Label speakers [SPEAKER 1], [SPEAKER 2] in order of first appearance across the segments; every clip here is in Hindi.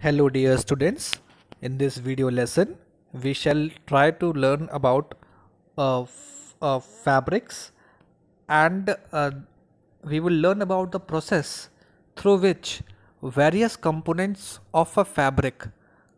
[SPEAKER 1] Hello dear students, in this video lesson we shall try to learn about uh, uh, fabrics and uh, we will learn about the process through which various components of a fabric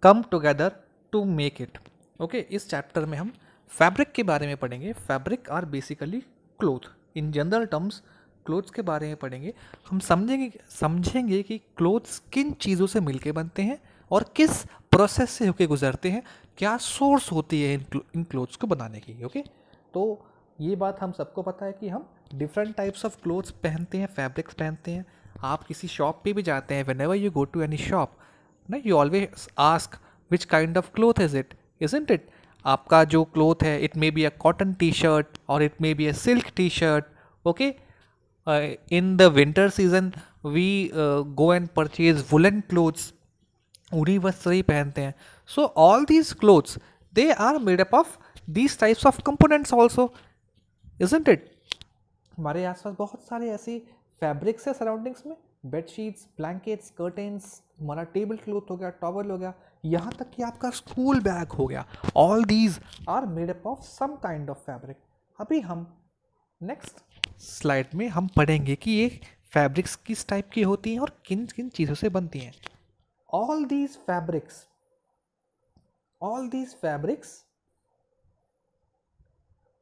[SPEAKER 1] come together to make it. Okay, इस chapter में हम fabric के बारे में पढ़ेंगे Fabric are basically cloth. In general terms, clothes के बारे में पढ़ेंगे हम समझेंगे समझेंगे कि क्लोथ्स किन चीज़ों से मिलके बनते हैं और किस प्रोसेस से होके गुजरते हैं क्या सोर्स होती है इन क्लोथ्स को बनाने की ओके तो ये बात हम सबको पता है कि हम डिफरेंट टाइप्स ऑफ क्लोथ्स पहनते हैं फैब्रिक्स पहनते हैं आप किसी शॉप पे भी जाते हैं whenever you go to any shop ना you always ask which kind of cloth is it is isn't it आपका जो क्लोथ है it may be a cotton T shirt और it may be a silk T shirt okay in uh, in the winter season we uh, go and purchase woolen clothes उन्हीं वस्त्र ही पहनते हैं so all these clothes they are made up of these types of components also isn't it हमारे आसपास बहुत सारे ऐसी फैब्रिक्स है सराउंडिंग्स में बेडशीट्स ब्लैंकेट्स कर्टेंस हमारा टेबल क्लोथ हो गया टॉवल हो गया यहाँ तक कि आपका स्कूल बैग हो गया all these are made up of some kind of fabric अभी हम नेक्स्ट स्लाइड में हम पढ़ेंगे कि ये फैब्रिक्स किस टाइप की होती हैं और किन किन चीज़ों से बनती हैं all these fabrics all these fabrics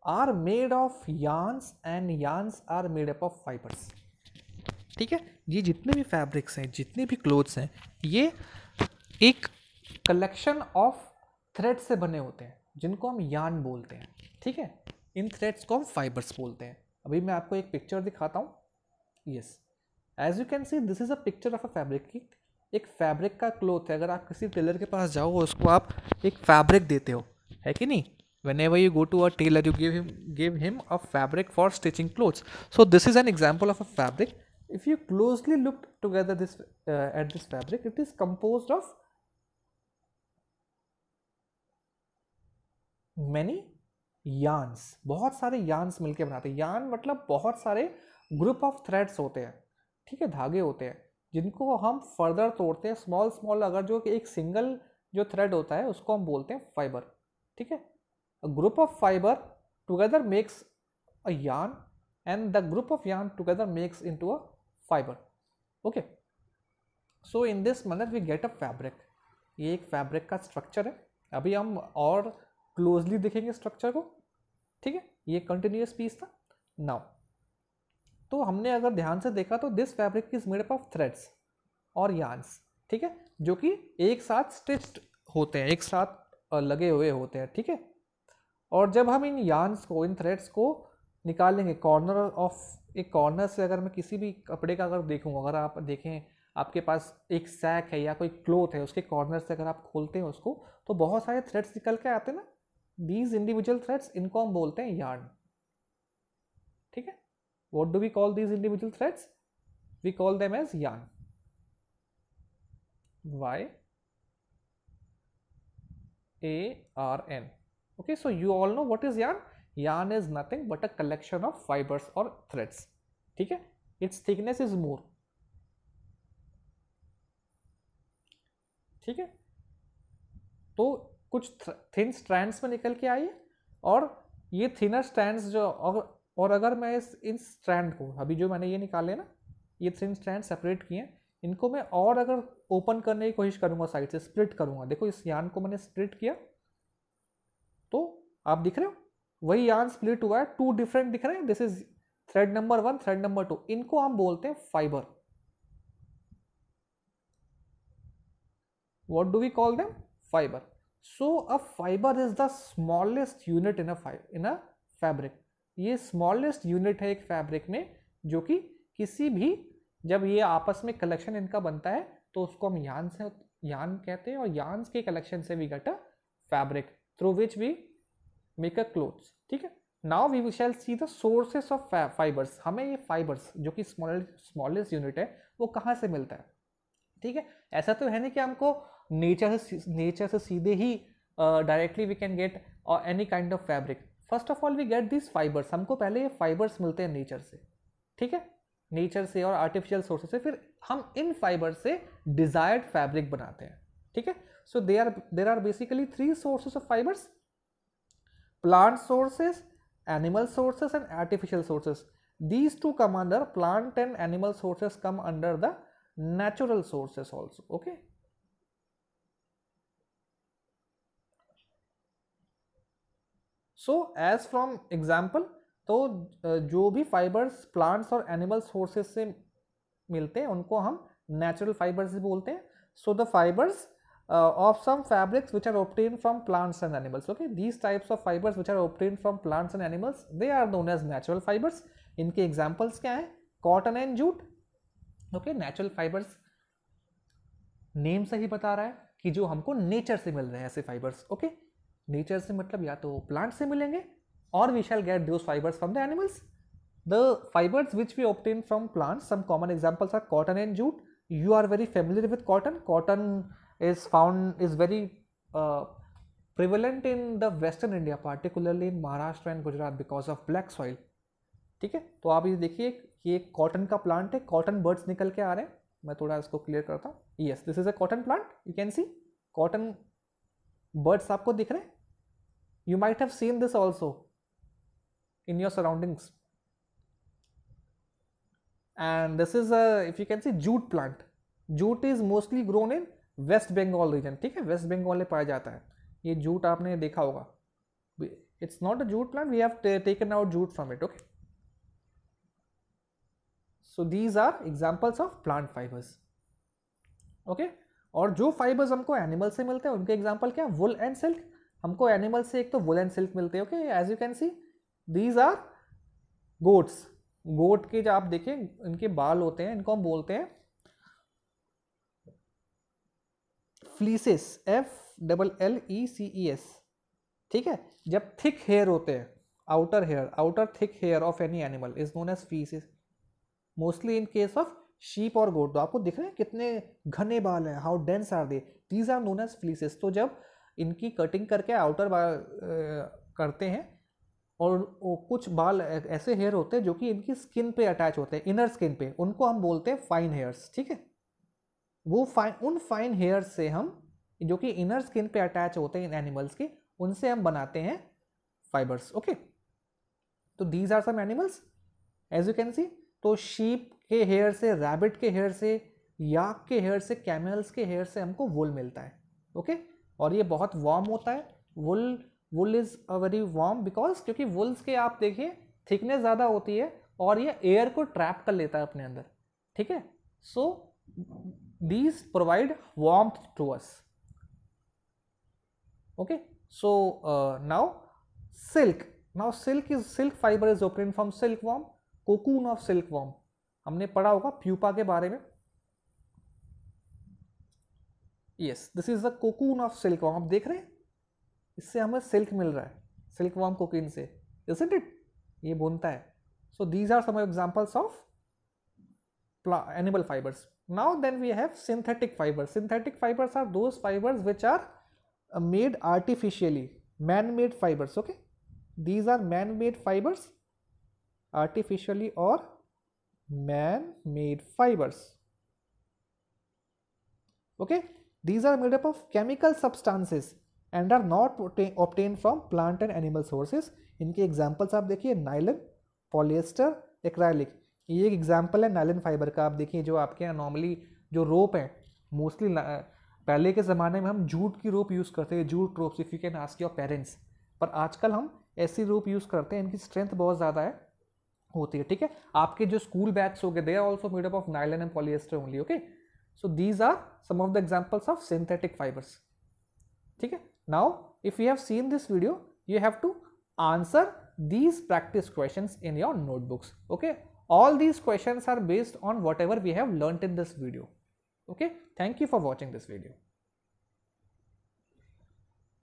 [SPEAKER 1] are made of yarns and yarns are made up of fibres ठीक है ये जितने भी फैब्रिक्स हैं जितने भी क्लोथ्स हैं ये एक कलेक्शन ऑफ थ्रेड से बने होते हैं जिनको हम यान बोलते हैं ठीक है इन थ्रेड्स को हम फाइबर्स बोलते हैं अभी मैं आपको एक पिक्चर दिखाता हूँ yes as you can see this is a picture of a fabric की एक फैब्रिक का क्लोथ है अगर आप किसी टेलर के पास जाओ उसको आप एक फैब्रिक देते हो है कि नहीं whenever you go to a tailor you give him give him a fabric for stitching clothes so this is an example of a fabric if you closely look together this at this fabric it is compose of many yarns बहुत सारे यान्स मिलके बनाते हैं यान मतलब बहुत सारे ग्रुप ऑफ थ्रेड्स होते हैं ठीक है धागे होते हैं जिनको हम फर्दर तोड़ते हैं स्मॉल स्मॉल अगर जो कि एक सिंगल जो थ्रेड होता है उसको हम बोलते हैं फाइबर ठीक है group of fibre together makes a yarn and the group of together makes into a fibre okay so in this manner we get a fabric ये एक फैब्रिक का स्ट्रक्चर है अभी हम और क्लोजली देखेंगे स्ट्रक्चर को ठीक है ये कंटिन्यूस पीस था नाउ तो हमने अगर ध्यान से देखा तो this fabric is made up of threads और यान्स ठीक है जो कि एक साथ स्टिच्ड होते हैं एक साथ लगे हुए होते हैं ठीक है और जब हम इन यान्स को इन थ्रेड्स को निकालेंगे कॉर्नर ऑफ एक कॉर्नर से अगर मैं किसी भी कपड़े का अगर देखूँ अगर आप देखें आपके पास एक सैक है या कोई क्लोथ है उसके कॉर्नर से अगर आप खोलते हैं उसको तो बहुत सारे थ्रेड्स निकल के आते हैं ना दीज इंडिविजुअल थ्रेड्स इनको हम बोलते हैं यार्न ठीक है what do we call these individual threads we call them as yarn Y A R N okay so you all know what is yarn yarn is nothing but a collection of fibres और थ्रेड्स ठीक है इट्स थिकनेस इज मोर ठीक है तो कुछ थिन स्ट्रैंड्स में निकल के आई है और ये थिनर स्ट्रैंड्स जो और और अगर मैं इस इन स्ट्रैंड को अभी जो मैंने ये निकाले ना ये थिन स्ट्रैंड सेपरेट किए हैं इनको मैं और अगर ओपन करने की कोशिश करूँगा साइड से स्प्लिट करूँगा देखो इस यान को मैंने स्प्लिट किया तो आप दिख रहे हो वही यान स्प्लिट हुआ है टू डिफरेंट दिख रहे हैं this is thread number one thread number two इनको हम बोलते हैं fibre what do we call them fibre so a fibre is the smallest unit in a in a fabric ये स्मॉलेस्ट यूनिट है एक फैब्रिक में जो कि किसी भी जब ये आपस में कलेक्शन इनका बनता है तो उसको हम यान से यान कहते हैं और यान के कलेक्शन से we got a fabric through which we make a cloth ठीक है now we shall see the sources of fibres हमें ये फाइबर्स जो कि स्मॉलेस्ट यूनिट है वो कहाँ से मिलता है ठीक है ऐसा तो है नहीं कि हमको नेचर से नेचर से सीधे ही directly we can get any kind of fabric first of all we get this fibres हमको पहले ये फाइबर्स मिलते हैं नेचर से ठीक है नेचर से और आर्टिफिशियल सोर्सेस से फिर हम इन फाइबर से डिजायर्ड फैब्रिक बनाते हैं ठीक है so they are there are basically three sources of fibres plant sources animal sources and artificial sources these two come under plant and animal sources come under the natural sources also okay so as from example तो जो भी फाइबर्स प्लांट्स और एनिमल सोर्सेस से मिलते हैं उनको हम नेचुरल फाइबर्स बोलते हैं so the fibres of some fabrics which are obtained from plants and animals okay these types of fibres which are obtained from plants and animals they are known as natural fibres इनके एग्जाम्पल्स क्या हैं cotton and jute okay natural fibres name से ही बता रहा है कि जो हमको नेचर से मिल रहे हैं ऐसे फाइबर्स ओके okay? नेचर से मतलब या तो प्लांट से मिलेंगे और we shall get those fibres from the animals the fibres which we obtained from plants some common examples are cotton and jute you are very familiar with cotton cotton is found is very prevalent in the western India particularly in Maharashtra and Gujarat because of black soil ठीक है तो आप ये देखिए कि एक कॉटन का प्लांट है कॉटन बर्ड्स निकल के आ रहे हैं मैं थोड़ा इसको क्लियर करता हूँ yes this is a cotton plant you can see cotton buds आपको दिख रहे हैं you might have seen this also in your surroundings and this is a if you can see jute plant jute is mostly grown in west bengal region theek west bengal mein paya jata jute aapne dekha hoga it's not a jute plant we have taken out jute from it okay so these are examples of plant fibers okay और जो फाइबर्स हमको एनिमल से मिलते हैं उनके एग्जांपल क्या वुल एंड सिल्क हमको एनिमल से एक तो वुल एंड सिल्क मिलते हैं okay as you can see these are goats goat के जो आप देखें इनके बाल होते हैं इनको हम बोलते हैं fleeces F double L E C E S ठीक है जब थिक हेयर होते हैं outer hair outer thick hair of any animal is known as fleeces mostly in case of sheep और गोट तो आपको दिख रहे हैं कितने घने बाल हैं how dense are they these are known as fleeces तो जब इनकी कटिंग करके आउटर बाल करते हैं और कुछ बाल ऐसे हेयर होते हैं जो कि इनकी स्किन पे अटैच होते हैं इनर स्किन पे उनको हम बोलते हैं फाइन हेयर्स ठीक है वो फाइन उन फाइन हेयर्स से हम जो कि इनर स्किन पे अटैच होते हैं इन एनिमल्स के उनसे हम बनाते हैं फाइबर्स ओके तो these are some animals as you can see तो शीप के हेयर से रैबिट के हेयर से याक के हेयर से कैमल्स के हेयर से हमको वोल मिलता है ओके okay? और ये बहुत वार्म होता है wool wool is a very warm because क्योंकि वुल्स के आप देखिए थिकनेस ज़्यादा होती है और ये एयर को ट्रैप कर लेता है अपने अंदर ठीक है so these provide warm to us so now silk now silk is silk fibre is fiber from silk from cocoon of silk silkworm हमने पढ़ा होगा प्यूपा के बारे में yes this is the cocoon of silk worm आप देख रहे हैं इससे हमें सिल्क मिल रहा है सिल्क वॉर्म कोकिन से इसेंट इट ये बोनता है so these are some examples of animal fibres now then we have synthetic fibres synthetic fibres are those fibres which are made artificially man made fibres okay these are man made fibres artificially और man made fibres okay These are made up of chemical substances and are not obtained from plant and animal sources इनके एग्जाम्पल्स आप देखिए नाइलन पॉलिएस्टर एक्राइलिक ये एक एग्जाम्पल है नाइलन फाइबर का आप देखिए जो आपके यहाँ नॉर्मली जो रोप है मोस्टली पहले के ज़माने में हम जूट की रोप यूज़ करते थे jute rope if you can ask your parents पर आजकल हम ऐसी रोप यूज़ करते हैं इनकी स्ट्रेंथ बहुत ज़्यादा है होती है ठीक है आपके जो स्कूल बैग्स हो गए they are also made up of nylon and polyester only okay So, these are some of the examples of synthetic fibers. Okay? Now, if you have seen this video, you have to answer these practice questions in your notebooks. Okay? All these questions are based on whatever we have learnt in this video. Okay? Thank you for watching this video.